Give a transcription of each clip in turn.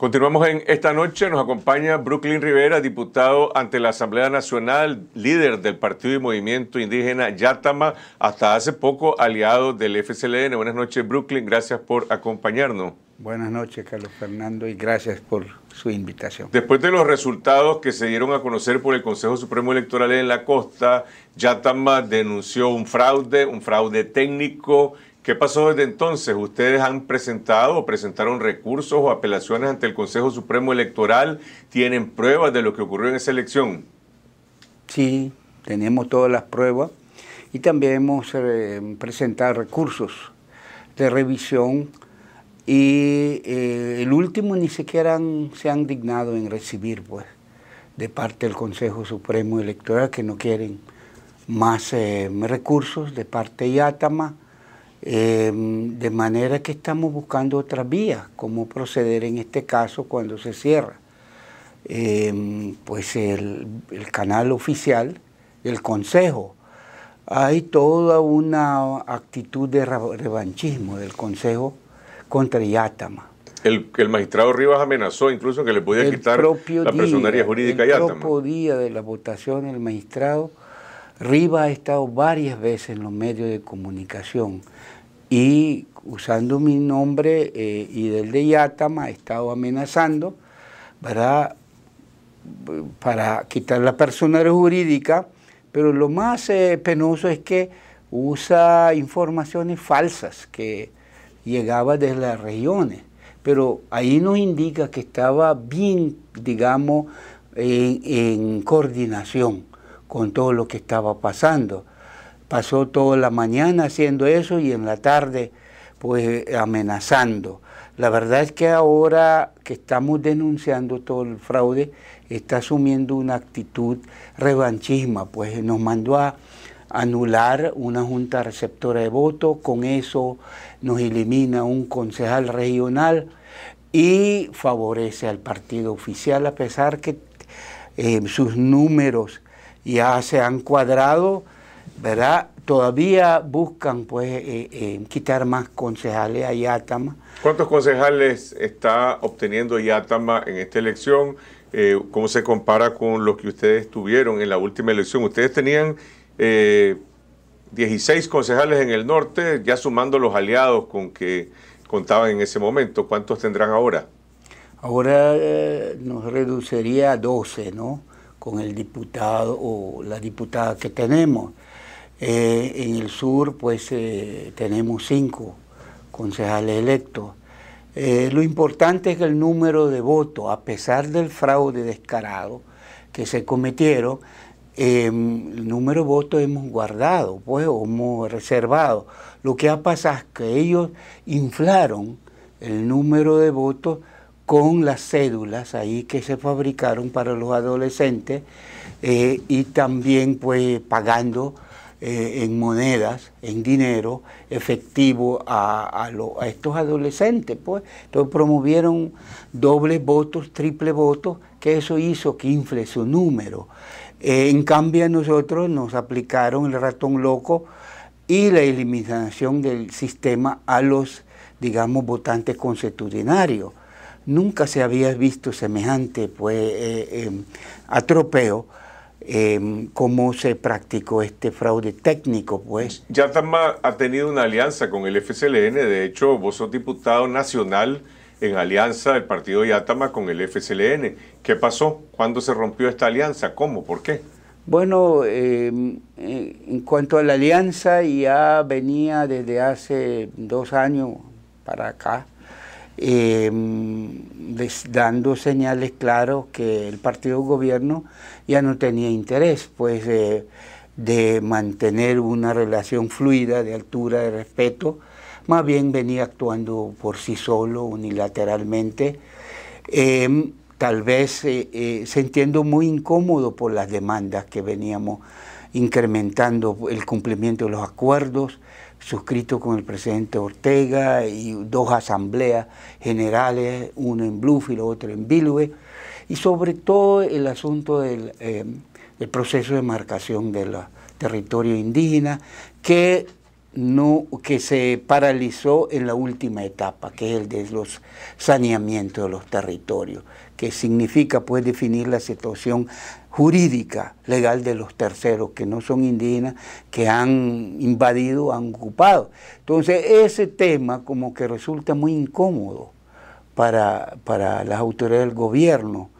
Continuamos en esta noche, nos acompaña Brooklyn Rivera, diputado ante la Asamblea Nacional, líder del Partido y Movimiento Indígena Yatama, hasta hace poco aliado del FCLN. Buenas noches, Brooklyn, gracias por acompañarnos. Buenas noches, Carlos Fernando, y gracias por su invitación. Después de los resultados que se dieron a conocer por el Consejo Supremo Electoral en la costa, Yatama denunció un fraude, un fraude técnico ¿Qué pasó desde entonces? ¿Ustedes han presentado o presentaron recursos o apelaciones ante el Consejo Supremo Electoral? ¿Tienen pruebas de lo que ocurrió en esa elección? Sí, tenemos todas las pruebas y también hemos eh, presentado recursos de revisión y eh, el último ni siquiera se han dignado en recibir, pues, de parte del Consejo Supremo Electoral, que no quieren más eh, recursos de parte de IATAMA Em, de manera que estamos buscando otras vías, cómo proceder en este caso cuando se cierra. Em, pues el, canal oficial el Consejo. Hay toda una actitud de revanchismo del Consejo contra Yátama. El, el magistrado Rivas amenazó incluso que le podía quitar la personería jurídica a Yatama. El propio día de la votación, el magistrado Rivas ha estado varias veces en los medios de comunicación y usando mi nombre eh, y del de Yatama he estado amenazando para quitar la persona jurídica, pero lo más eh, penoso es que usa informaciones falsas que llegaban de las regiones, pero ahí nos indica que estaba bien, digamos, en coordinación con todo lo que estaba pasando pasó toda la mañana haciendo eso y en la tarde pues amenazando. La verdad es que ahora que estamos denunciando todo el fraude, está asumiendo una actitud revanchisma, pues nos mandó a anular una junta receptora de votos, con eso nos elimina un concejal regional y favorece al partido oficial a pesar que eh, sus números ya se han cuadrado ¿verdad? Todavía buscan pues eh, eh, quitar más concejales a Yatama. ¿Cuántos concejales está obteniendo Yatama en esta elección? Eh, ¿Cómo se compara con los que ustedes tuvieron en la última elección? Ustedes tenían 16 concejales en el norte, ya sumando los aliados con que contaban en ese momento. ¿Cuántos tendrán ahora? Ahora nos reduciría a 12, ¿no? Con el diputado o la diputada que tenemos. Eh, en el sur, pues eh, tenemos cinco concejales electos. Eh, lo importante es que el número de votos, a pesar del fraude descarado que se cometieron, em, el número de votos hemos guardado, pues, o hemos reservado. Lo que ha pasado es que ellos inflaron el número de votos con las cédulas ahí que se fabricaron para los adolescentes y también, pues, pagando eh, en monedas, en dinero efectivo a, estos adolescentes. Pues. Entonces promovieron dobles votos, triple votos, que eso hizo que infle su número. Eh, en cambio a nosotros nos aplicaron el ratón loco y la eliminación del sistema a los, digamos, votantes constitucionarios. Nunca se había visto semejante pues, eh, atropeo Em, cómo se practicó este fraude técnico, pues. yatama ha tenido una alianza con el FCLN, de hecho, vos sos diputado nacional en alianza del partido Yatama con el FCLN. ¿Qué pasó? ¿Cuándo se rompió esta alianza? ¿Cómo? ¿Por qué? Bueno, em, eh, en cuanto a la alianza, ya venía desde hace dos años para acá Em, dando señales claras que el partido gobierno ya no tenía interés, pues, de mantener una relación fluida, de altura, de respeto, más bien venía actuando por sí solo, unilateralmente. Em, tal vez eh, eh, sintiendo muy incómodo por las demandas que veníamos incrementando el cumplimiento de los acuerdos, suscrito con el presidente Ortega y dos asambleas generales, una en Bluefield, otra en Bilue, y sobre todo el asunto del eh, proceso de marcación del territorio indígena, que no, que se paralizó en la última etapa, que es el de los saneamientos de los territorios, que significa definir la situación jurídica, legal de los terceros que no son indígenas, que han invadido, han ocupado. Entonces ese tema como que resulta muy incómodo para, para las autoridades del gobierno,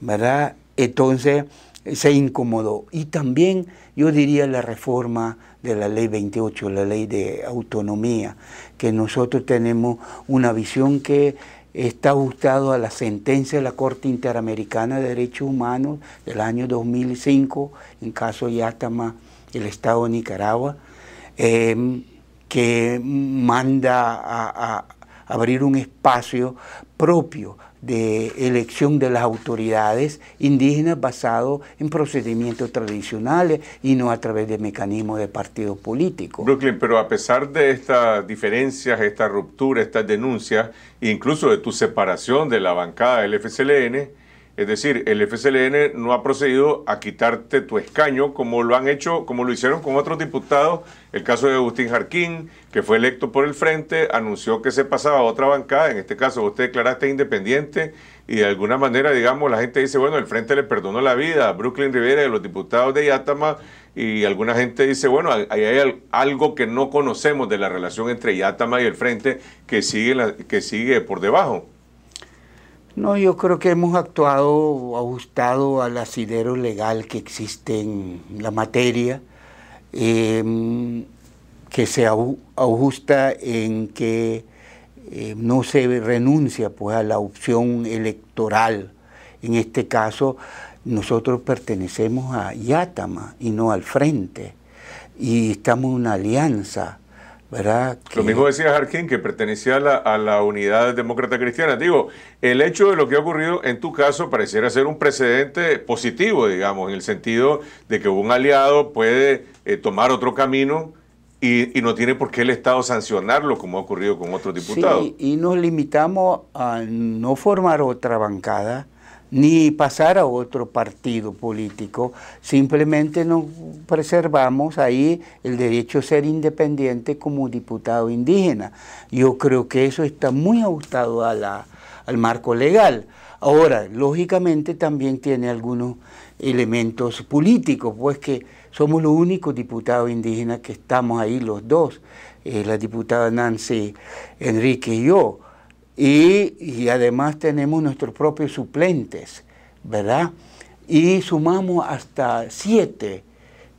¿verdad? Entonces se incomodó. Y también yo diría la reforma de la ley 28, la ley de autonomía, que nosotros tenemos una visión que está ajustada a la sentencia de la Corte Interamericana de Derechos Humanos del año 2005, en caso de Yatama, el Estado de Nicaragua, eh, que manda a abrir un espacio propio de elección de las autoridades indígenas basado en procedimientos tradicionales y no a través de mecanismos de partido político. Brooklyn, pero a pesar de estas diferencias, esta ruptura, estas denuncias, incluso de tu separación de la bancada del FCLN, es decir, el FSLN no ha procedido a quitarte tu escaño como lo han hecho, como lo hicieron con otros diputados. El caso de Agustín Jarquín, que fue electo por el Frente, anunció que se pasaba a otra bancada. En este caso, usted declaraste independiente y de alguna manera, digamos, la gente dice, bueno, el Frente le perdonó la vida a Brooklyn Rivera y a los diputados de Yatama. Y alguna gente dice, bueno, ahí hay algo que no conocemos de la relación entre Yatama y el Frente que sigue, que sigue por debajo. No, yo creo que hemos actuado ajustado al asidero legal que existe en la materia, em, que se ajusta en que em, no se renuncia pues, a la opción electoral. En este caso, nosotros pertenecemos a Yatama y no al frente, y estamos en una alianza lo mismo decía Harkin, que pertenecía a la, unidad demócrata cristiana. Digo, el hecho de lo que ha ocurrido en tu caso pareciera ser un precedente positivo, digamos, en el sentido de que un aliado puede eh, tomar otro camino y, no tiene por qué el Estado sancionarlo como ha ocurrido con otros diputados. Sí, y nos limitamos a no formar otra bancada ni pasar a otro partido político, simplemente nos preservamos ahí el derecho a ser independiente como diputado indígena. Yo creo que eso está muy ajustado al marco legal. Ahora, lógicamente también tiene algunos elementos políticos, pues que somos los únicos diputados indígenas que estamos ahí los dos, eh, la diputada Nancy Enrique y yo y, además tenemos nuestros propios suplentes, ¿verdad? Y sumamos hasta siete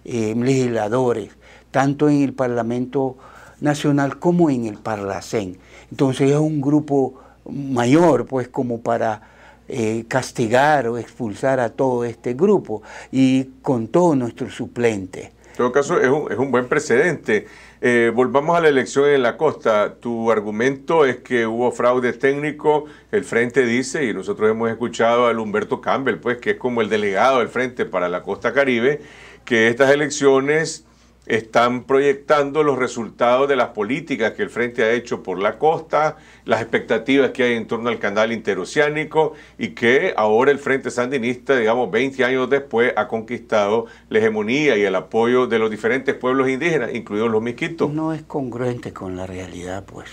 eh, legisladores, tanto en el Parlamento Nacional como en el Parlacén. Entonces es un grupo mayor, pues como para eh, castigar o expulsar a todo este grupo y con todos nuestros suplentes. En todo caso, es un, es un buen precedente. Eh, volvamos a la elección en la costa. Tu argumento es que hubo fraude técnico, el Frente dice, y nosotros hemos escuchado al Humberto Campbell, pues, que es como el delegado del Frente para la costa Caribe, que estas elecciones están proyectando los resultados de las políticas que el Frente ha hecho por la costa, las expectativas que hay en torno al canal interoceánico y que ahora el Frente Sandinista, digamos, 20 años después, ha conquistado la hegemonía y el apoyo de los diferentes pueblos indígenas, incluidos los misquitos No es congruente con la realidad, pues.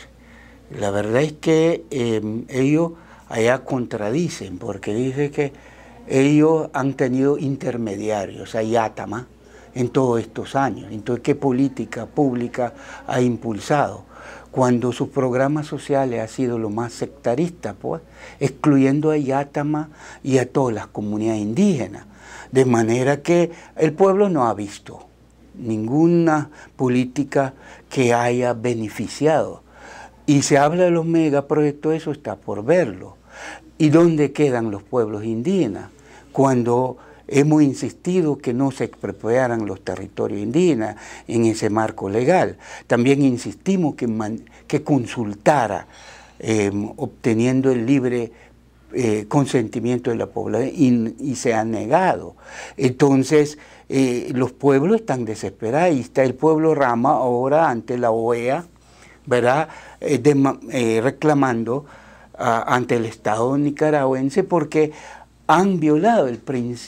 La verdad es que em, ellos allá contradicen, porque dice que ellos han tenido intermediarios, hay átama en todos estos años. Entonces, ¿qué política pública ha impulsado? Cuando sus programas sociales han sido lo más sectarista, pues, excluyendo a Yátama y a todas las comunidades indígenas. De manera que el pueblo no ha visto ninguna política que haya beneficiado. Y se habla de los megaproyectos, eso está por verlo. ¿Y dónde quedan los pueblos indígenas? Cuando Hemos insistido que no se expropiaran los territorios indígenas en ese marco legal. También insistimos que, consultara, em, obteniendo el libre eh, consentimiento de la población, y, se ha negado. Entonces, eh, los pueblos están desesperados y está el pueblo Rama ahora ante la OEA, ¿verdad? Eh, reclamando ante el Estado nicaragüense porque han violado el,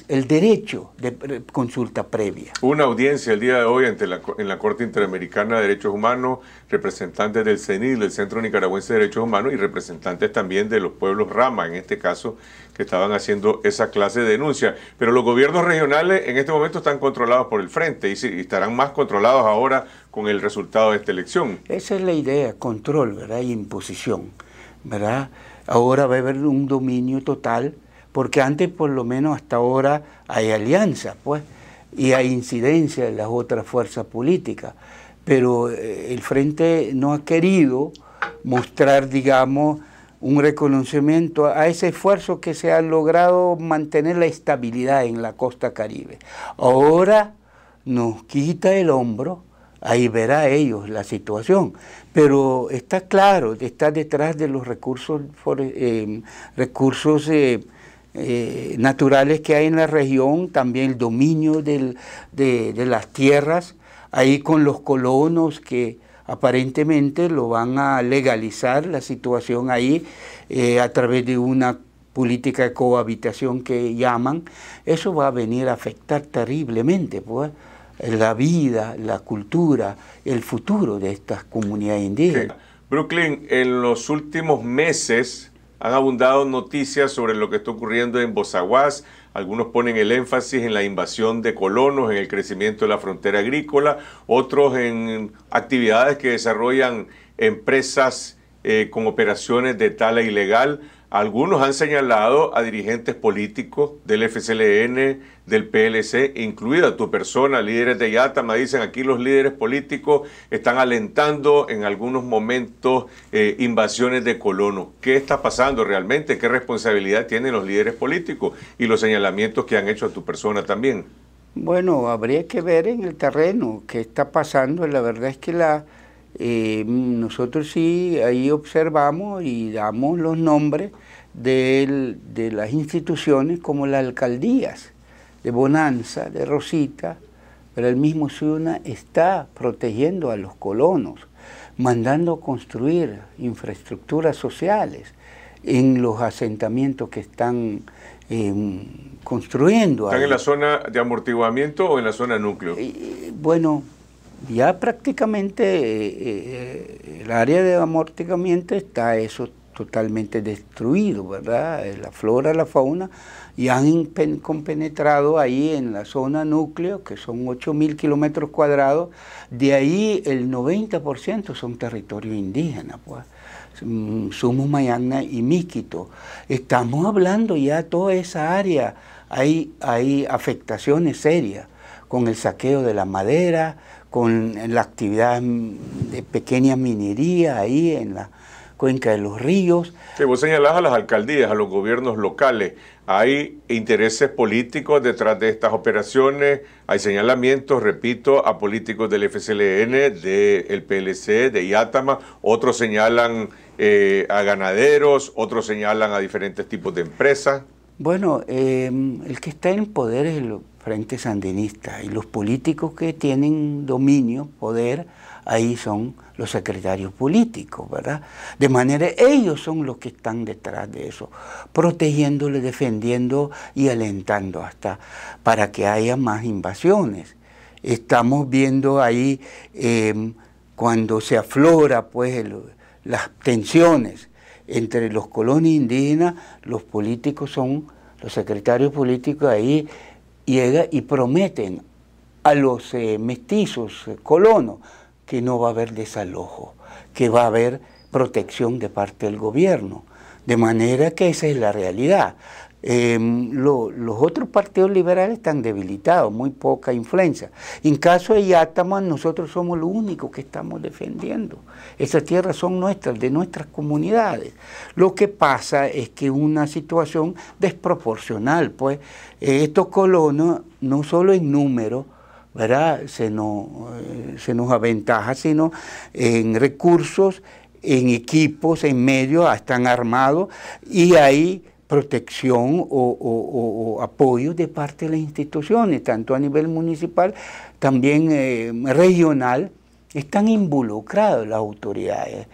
el derecho de consulta previa. Una audiencia el día de hoy ante la, en la Corte Interamericana de Derechos Humanos, representantes del CENIL, del Centro Nicaragüense de Derechos Humanos y representantes también de los pueblos Rama, en este caso, que estaban haciendo esa clase de denuncia. Pero los gobiernos regionales en este momento están controlados por el Frente y, y estarán más controlados ahora con el resultado de esta elección. Esa es la idea, control ¿verdad? y imposición. ¿verdad? Ahora va a haber un dominio total porque antes por lo menos hasta ahora hay alianzas pues, y hay incidencia de las otras fuerzas políticas, pero eh, el Frente no ha querido mostrar, digamos, un reconocimiento a ese esfuerzo que se ha logrado mantener la estabilidad en la costa caribe. Ahora nos quita el hombro, ahí verá ellos la situación. Pero está claro, está detrás de los recursos, eh, recursos eh, eh, naturales que hay en la región, también el dominio de, las tierras, ahí con los colonos que aparentemente lo van a legalizar la situación ahí eh, a través de una política de cohabitación que llaman, eso va a venir a afectar terriblemente pues, la vida, la cultura, el futuro de estas comunidades indígenas. Brooklyn, en los últimos meses han abundado noticias sobre lo que está ocurriendo en Bozaguas. Algunos ponen el énfasis en la invasión de colonos, en el crecimiento de la frontera agrícola, otros en actividades que desarrollan empresas eh, con operaciones de tala ilegal. Algunos han señalado a dirigentes políticos del FCLN, del PLC, incluida tu persona, líderes de Yatama, dicen aquí los líderes políticos están alentando en algunos momentos eh, invasiones de colonos. ¿Qué está pasando realmente? ¿Qué responsabilidad tienen los líderes políticos y los señalamientos que han hecho a tu persona también? Bueno, habría que ver en el terreno qué está pasando. La verdad es que la, eh, nosotros sí ahí observamos y damos los nombres de, las instituciones como las alcaldías de Bonanza, de Rosita, pero el mismo suna está protegiendo a los colonos, mandando construir infraestructuras sociales en los asentamientos que están em, construyendo. ¿Están en la zona de amortiguamiento o en la zona núcleo? Eh, bueno, ya prácticamente eh, eh, el área de amortiguamiento está eso totalmente destruido, ¿verdad? Eh, la flora, la fauna, y han compenetrado ahí en la zona núcleo, que son 8.000 kilómetros cuadrados, de ahí el 90% son territorios indígenas, pues. Mm, Sumo Mayana y Miquito. Estamos hablando ya toda esa área, hay, hay afectaciones serias con el saqueo de la madera, con la actividad de pequeña minería ahí en la cuenca de los ríos. Que vos señalás a las alcaldías, a los gobiernos locales. Hay intereses políticos detrás de estas operaciones, hay señalamientos, repito, a políticos del FCLN, del PLC, de IATAMA, otros señalan eh, a ganaderos, otros señalan a diferentes tipos de empresas. Bueno, em, el que está en poder es el Frente Sandinista y los políticos que tienen dominio, poder, ahí son los secretarios políticos, ¿verdad? De manera ellos son los que están detrás de eso, protegiéndole, defendiendo y alentando hasta para que haya más invasiones. Estamos viendo ahí em, cuando se aflora pues las tensiones entre los colonos indígenas, los políticos son, los secretarios políticos ahí llegan y prometen a los eh, mestizos, eh, colonos, que no va a haber desalojo, que va a haber protección de parte del gobierno. De manera que esa es la realidad. Em, los otros partidos liberales están debilitados, muy poca influencia. En caso de Yataman, nosotros somos los únicos que estamos defendiendo. Esas tierras son nuestras, de nuestras comunidades. Lo que pasa es que una situación desproporcional, pues eh, estos colonos, no solo en número, ¿verdad? Se, eh, se nos aventaja, sino en recursos, en equipos, en medios, están armados y ahí protección o, apoyo de parte de las instituciones, tanto a nivel municipal, también eh, regional, están involucradas las autoridades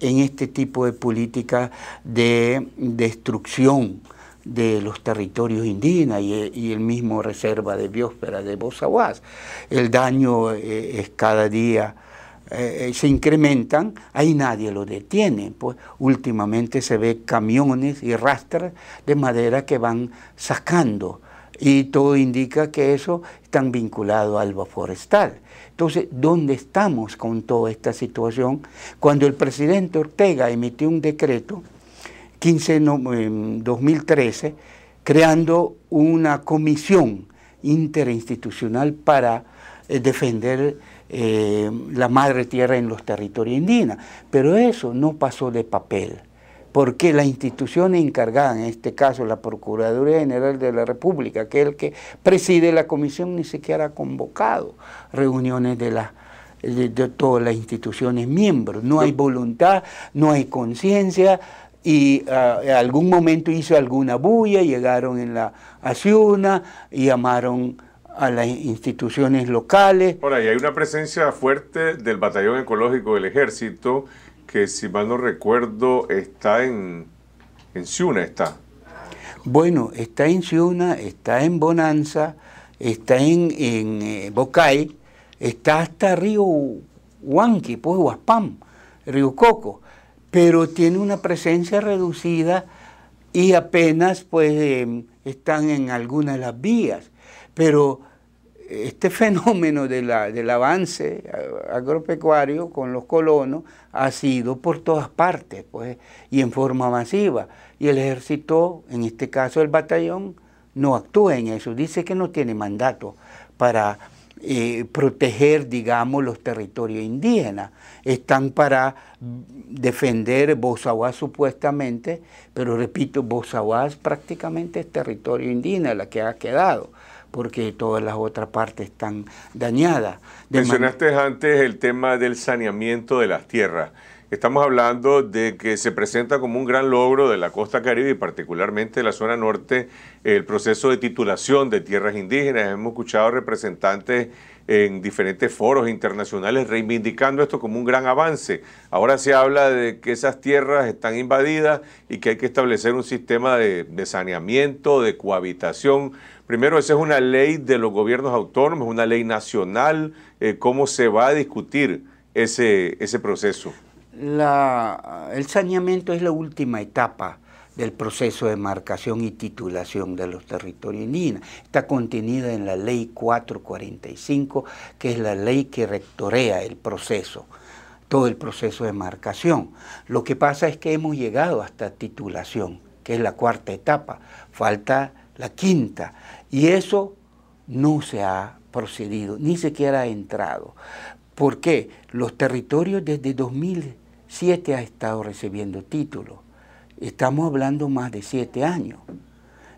en este tipo de política de destrucción de los territorios indígenas y, eh, el mismo reserva de biosfera de Bozaguas. El daño eh, es cada día eh, eh, se incrementan, ahí nadie lo detiene. Pues últimamente se ve camiones y rastras de madera que van sacando y todo indica que eso está vinculado al forestal. Entonces, ¿dónde estamos con toda esta situación? Cuando el presidente Ortega emitió un decreto, 15 de 2013, creando una comisión interinstitucional para eh, defender eh, la madre tierra en los territorios indígenas. Pero eso no pasó de papel, porque la institución encargada, en este caso la Procuraduría General de la República, que es el que preside la comisión, ni siquiera ha convocado reuniones de la de, todas las instituciones miembros. No hay voluntad, no hay conciencia, y ah, en algún momento hizo alguna bulla, llegaron en la y llamaron a las instituciones locales. Ahora, y hay una presencia fuerte del Batallón Ecológico del Ejército, que si mal no recuerdo está en, en Ciuna, está. Bueno, está en Ciuna, está en Bonanza, está en, en eh, Bocay, está hasta Río Huanqui, pues Huaspam, Río Coco, pero tiene una presencia reducida y apenas pues em, están en algunas de las vías pero eh, este fenómeno del avance agropecuario con los colonos ha sido por todas partes pues, y en forma masiva. Y el ejército, en este caso el batallón, no actúa en eso. Dice que no tiene mandato para eh, proteger, digamos, los territorios indígenas. Están para defender Bozahuas supuestamente, pero repito, Bozahuas prácticamente es territorio indígena la que ha quedado porque todas las otras partes están dañadas. Mencionaste antes el tema del saneamiento de las tierras. Estamos hablando de que se presenta como un gran logro de la costa caribe y particularmente de la zona norte el proceso de titulación de tierras indígenas. Hemos escuchado representantes en diferentes foros internacionales reivindicando esto como un gran avance. Ahora se habla de que esas tierras están invadidas y que hay que establecer un sistema de, saneamiento, de cohabitación. Primero, esa es una ley de los gobiernos autónomos, una ley nacional. Eh, ¿Cómo se va a discutir ese, ese proceso? el saneamiento es la última etapa del proceso de marcación y titulación de los territorios indígenas. Está contenida en la ley 445, que es la ley que rectorea el proceso, todo el proceso de marcación. Lo que pasa es que hemos llegado hasta titulación, que es la cuarta etapa, falta la quinta, y eso no se ha procedido, ni siquiera ha entrado. ¿Por qué? Los territorios desde 2007 han estado recibiendo títulos Estamos hablando más de siete años.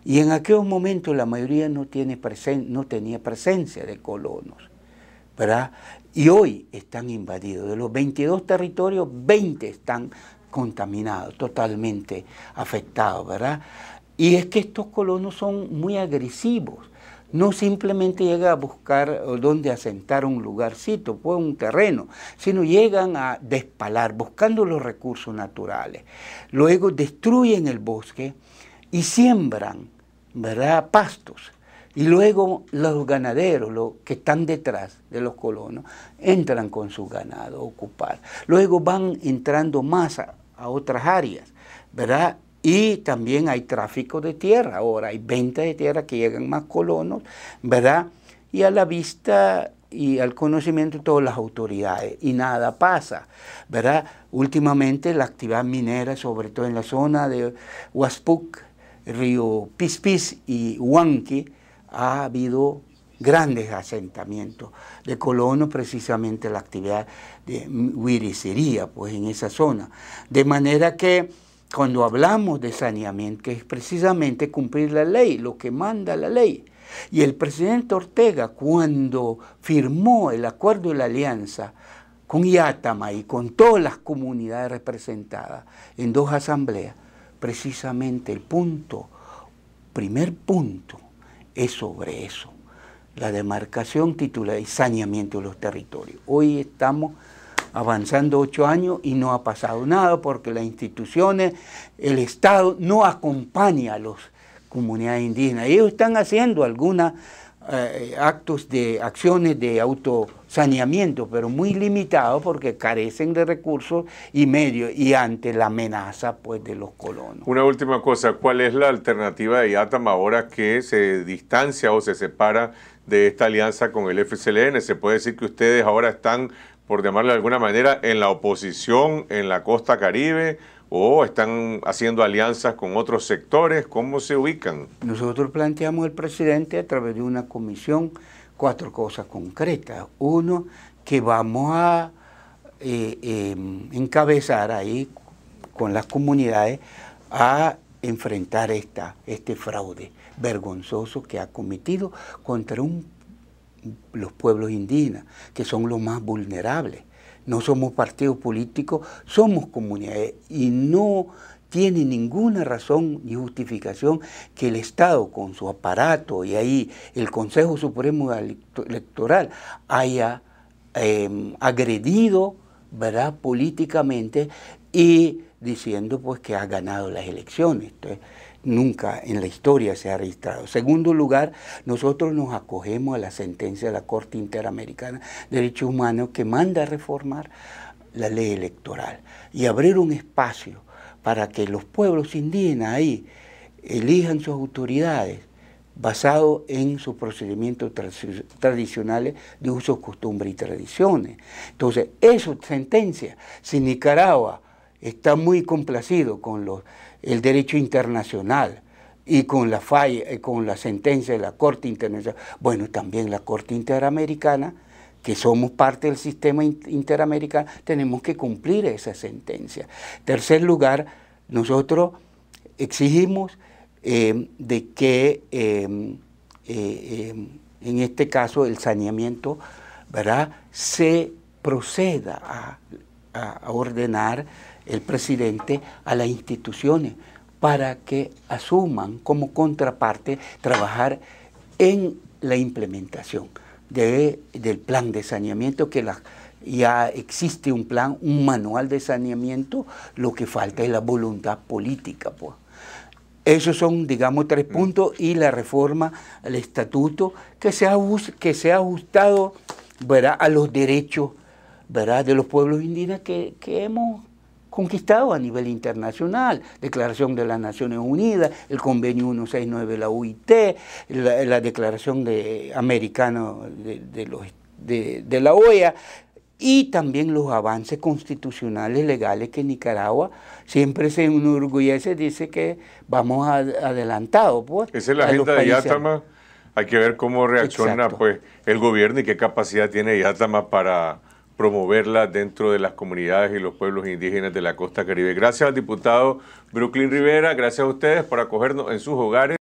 Y en aquellos momentos la mayoría no, tiene no tenía presencia de colonos. ¿verdad? Y hoy están invadidos. De los 22 territorios, 20 están contaminados, totalmente afectados. ¿verdad? Y es que estos colonos son muy agresivos no simplemente llega a buscar dónde asentar un lugarcito, pues, un terreno, sino llegan a despalar buscando los recursos naturales. Luego destruyen el bosque y siembran, ¿verdad?, pastos. Y luego los ganaderos, los que están detrás de los colonos, entran con su ganado a ocupar. Luego van entrando más a, a otras áreas, ¿verdad? Y también hay tráfico de tierra, ahora hay venta de tierra que llegan más colonos, ¿verdad? Y a la vista y al conocimiento de todas las autoridades y nada pasa, ¿verdad? Últimamente la actividad minera, sobre todo en la zona de Huaspuc, Río Pispis y Huanqui, ha habido grandes asentamientos de colonos, precisamente la actividad de huiricería, pues en esa zona. De manera que cuando hablamos de saneamiento, que es precisamente cumplir la ley, lo que manda la ley. Y el presidente Ortega, cuando firmó el acuerdo de la alianza con Iatama y con todas las comunidades representadas en dos asambleas, precisamente el punto, primer punto, es sobre eso, la demarcación titular y saneamiento de los territorios. Hoy estamos avanzando ocho años y no ha pasado nada porque las instituciones, el Estado no acompaña a las comunidades indígenas. Ellos están haciendo algunos eh, actos de acciones de autosaneamiento, pero muy limitados porque carecen de recursos y medios y ante la amenaza pues, de los colonos. Una última cosa, ¿cuál es la alternativa de IATAM ahora que se distancia o se separa de esta alianza con el FCLN. Se puede decir que ustedes ahora están por llamarle de alguna manera, en la oposición en la costa caribe o están haciendo alianzas con otros sectores? ¿Cómo se ubican? Nosotros planteamos al presidente a través de una comisión cuatro cosas concretas. Uno, que vamos a eh, em, encabezar ahí con las comunidades a enfrentar esta, este fraude vergonzoso que ha cometido contra un los pueblos indígenas, que son los más vulnerables. No somos partidos políticos, somos comunidades y no tiene ninguna razón ni justificación que el Estado con su aparato y ahí el Consejo Supremo Electoral haya em, agredido ¿verdad? políticamente y diciendo pues que ha ganado las elecciones. Entonces, nunca en la historia se ha registrado. Segundo lugar, nosotros nos acogemos a la sentencia de la Corte Interamericana de Derechos Humanos que manda reformar la ley electoral y abrir un espacio para que los pueblos indígenas ahí elijan sus autoridades basado en sus procedimientos tradicionales de usos, costumbres y tradiciones. Entonces, esa sentencia, si Nicaragua está muy complacido con los el derecho internacional y con la falla, eh, con la sentencia de la Corte Internacional, bueno, también la Corte Interamericana, que somos parte del sistema interamericano, tenemos que cumplir esa sentencia. Tercer lugar, nosotros exigimos eh, de que eh, en este caso el saneamiento, ¿verdad? Se proceda a, a ordenar el presidente a las instituciones para que asuman como contraparte trabajar en la implementación de, del plan de saneamiento, que la, ya existe un plan, un manual de saneamiento, lo que falta es la voluntad política. Pues. Esos son, digamos, tres mm. puntos y la reforma al estatuto que se ha, que ajustado ¿verdad? a los derechos ¿verdad? de los pueblos indígenas que hemos conquistado a nivel internacional, Declaración de las Naciones Unidas, el Convenio 169 de la UIT, la, Declaración de, Americana de, los, de, la OEA, y también los avances constitucionales legales que Nicaragua siempre se enorgullece, dice que vamos adelantado. Pues, es la agenda de Yatama, hay que ver cómo reacciona pues, el gobierno y qué capacidad tiene Yatama para promoverla dentro de las comunidades y los pueblos indígenas de la costa caribe. Gracias al diputado Brooklyn Rivera, gracias a ustedes por acogernos en sus hogares.